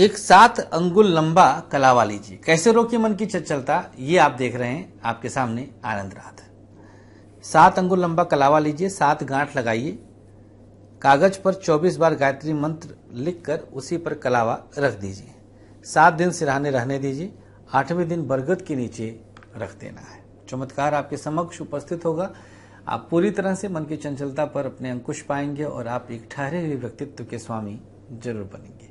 एक सात अंगुल लंबा वाली जी कैसे रोके मन की चंचलता ये आप देख रहे हैं आपके सामने आनंद रात सात अंगुल लंबा कलावा लीजिए सात गांठ लगाइए कागज पर 24 बार गायत्री मंत्र लिखकर उसी पर कलावा रख दीजिए सात दिन सिराने रहने दीजिए आठवें दिन बरगद के नीचे रख देना है चमत्कार आपके समक्ष उपस्थित होगा आप पूरी तरह से मन की चंचलता पर अपने अंकुश पाएंगे और आप एक ठहरे हुए व्यक्तित्व के स्वामी जरूर बनेंगे